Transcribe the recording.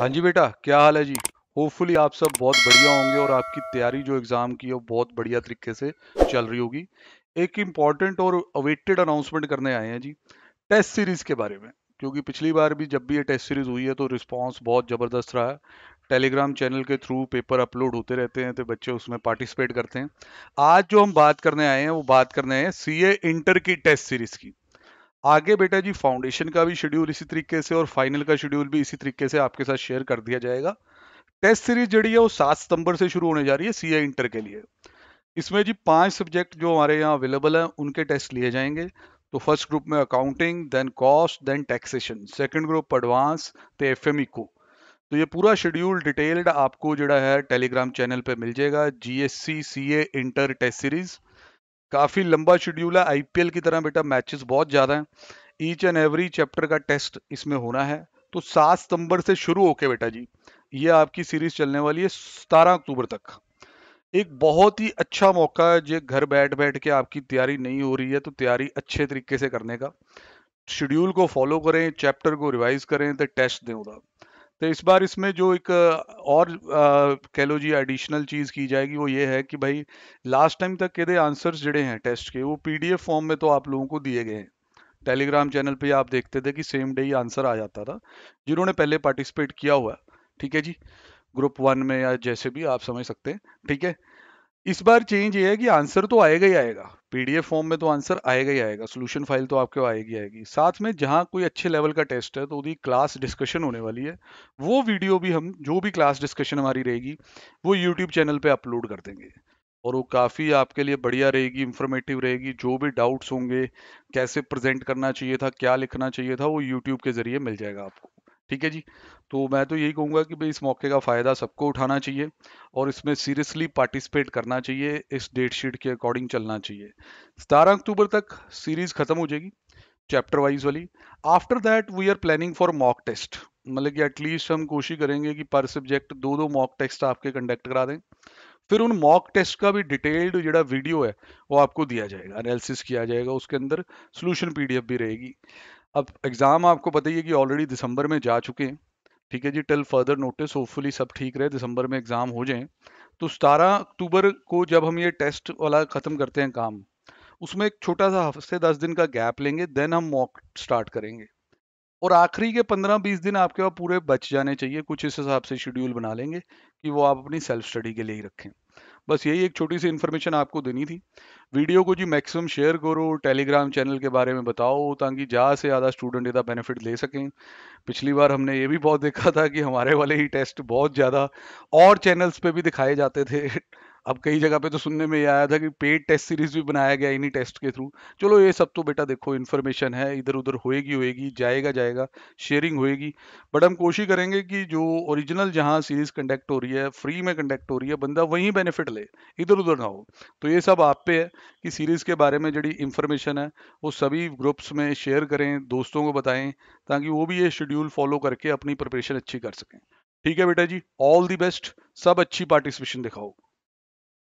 हाँ जी बेटा क्या हाल है जी होपफुली आप सब बहुत बढ़िया होंगे और आपकी तैयारी जो एग्ज़ाम की है बहुत बढ़िया तरीके से चल रही होगी एक इम्पॉर्टेंट और अवेटेड अनाउंसमेंट करने आए हैं जी टेस्ट सीरीज़ के बारे में क्योंकि पिछली बार भी जब भी ये टेस्ट सीरीज़ हुई है तो रिस्पॉन्स बहुत ज़बरदस्त रहा है टेलीग्राम चैनल के थ्रू पेपर अपलोड होते रहते हैं तो बच्चे उसमें पार्टिसिपेट करते हैं आज जो हम बात करने आए हैं वो बात करने आए हैं सी इंटर की टेस्ट सीरीज़ की आगे बेटा जी फाउंडेशन का भी शेड्यूल इसी तरीके से और फाइनल का शेड्यूल भी इसी तरीके से आपके साथ शेयर कर दिया जाएगा टेस्ट सीरीज जड़ी है वो सात सितंबर से शुरू होने जा रही है सी इंटर के लिए इसमें जी पांच सब्जेक्ट जो हमारे यहाँ अवेलेबल हैं उनके टेस्ट लिए जाएंगे तो फर्स्ट ग्रुप में accounting then cost then taxation second group advance तो एफ एम इको तो ये पूरा शेड्यूल डिटेल्ड आपको जो है टेलीग्राम चैनल पे मिल जाएगा G S C C A inter test series काफ़ी लंबा शेड्यूल है आईपीएल की तरह बेटा मैचेस बहुत ज़्यादा हैं ईच एंड एवरी चैप्टर का टेस्ट इसमें होना है तो सात सितंबर से शुरू होके बेटा जी ये आपकी सीरीज चलने वाली है सतारह अक्टूबर तक एक बहुत ही अच्छा मौका है जो घर बैठ बैठ के आपकी तैयारी नहीं हो रही है तो तैयारी अच्छे तरीके से करने का शेड्यूल को फॉलो करें चैप्टर को रिवाइज करें तो टेस्ट दें उदा तो इस बार इसमें जो एक और कह लो जी एडिशनल चीज़ की जाएगी वो ये है कि भाई लास्ट टाइम तक के आंसर्स जड़े हैं टेस्ट के वो पीडीएफ फॉर्म में तो आप लोगों को दिए गए हैं टेलीग्राम चैनल पे आप देखते थे कि सेम डे ही आंसर आ जाता था जिन्होंने पहले पार्टिसिपेट किया हुआ ठीक है जी ग्रुप वन में या जैसे भी आप समझ सकते हैं ठीक है इस बार चेंज ये है कि आंसर तो आएगा ही आएगा पीडीएफ फॉर्म में तो आंसर आएगा ही आएगा सोल्यूशन फाइल तो आपके आएगी आएगी साथ में जहाँ कोई अच्छे लेवल का टेस्ट है तो उसकी क्लास डिस्कशन होने वाली है वो वीडियो भी हम जो भी क्लास डिस्कशन हमारी रहेगी वो यूट्यूब चैनल पर अपलोड कर देंगे और वो काफ़ी आपके लिए बढ़िया रहेगी इन्फॉर्मेटिव रहेगी जो भी डाउट्स होंगे कैसे प्रेजेंट करना चाहिए था क्या लिखना चाहिए था वो यूट्यूब के ज़रिए मिल जाएगा आपको ठीक है जी तो मैं तो यही कहूंगा कि भाई इस मौके का फ़ायदा सबको उठाना चाहिए और इसमें सीरियसली पार्टिसिपेट करना चाहिए इस डेट शीट के अकॉर्डिंग चलना चाहिए सतारह अक्टूबर तक सीरीज़ ख़त्म हो जाएगी चैप्टर वाइज वाली after that we are planning for mock test मतलब कि एटलीस्ट हम कोशिश करेंगे कि पर सब्जेक्ट दो दो मॉक टेस्ट आपके कंडक्ट करा दें फिर उन मॉक टेस्ट का भी डिटेल्ड जो वीडियो है वो आपको दिया जाएगा एनालिसिस किया जाएगा उसके अंदर सोल्यूशन पीडीएफ भी रहेगी अब एग्ज़ाम आपको पता ही है कि ऑलरेडी दिसंबर में जा चुके हैं ठीक है जी टिल फर्दर नोटिस होपफुली सब ठीक रहे दिसंबर में एग्ज़ाम हो जाए तो सतारह अक्टूबर को जब हम ये टेस्ट वाला ख़त्म करते हैं काम उसमें एक छोटा सा हफ्ते दस दिन का गैप लेंगे देन हम मॉक स्टार्ट करेंगे और आखिरी के पंद्रह बीस दिन आपके पास पूरे बच जाने चाहिए कुछ इस हिसाब से शेड्यूल बना लेंगे कि वो आप अपनी सेल्फ स्टडी के लिए ही रखें बस यही एक छोटी सी इन्फॉर्मेशन आपको देनी थी वीडियो को जी मैक्सिमम शेयर करो टेलीग्राम चैनल के बारे में बताओ ताकि ज़्यादा से ज़्यादा स्टूडेंट इसका बेनिफिट ले सकें पिछली बार हमने ये भी बहुत देखा था कि हमारे वाले ही टेस्ट बहुत ज़्यादा और चैनल्स पर भी दिखाए जाते थे अब कई जगह पे तो सुनने में ये आया था कि पेड टेस्ट सीरीज भी बनाया गया इन्हीं टेस्ट के थ्रू चलो ये सब तो बेटा देखो इन्फॉर्मेशन है इधर उधर होएगी होएगी जाएगा जाएगा शेयरिंग होएगी बट हम कोशिश करेंगे कि जो ओरिजिनल जहाँ सीरीज कंडक्ट हो रही है फ्री में कंडक्ट हो रही है बंदा वहीं बेनिफिट ले इधर उधर ना हो तो ये सब आप पे है कि सीरीज़ के बारे में जड़ी इन्फॉर्मेशन है वो सभी ग्रुप्स में शेयर करें दोस्तों को बताएं ताकि वो भी ये शेड्यूल फॉलो करके अपनी प्रिपरेशन अच्छी कर सकें ठीक है बेटा जी ऑल दी बेस्ट सब अच्छी पार्टिसिपेशन दिखाओ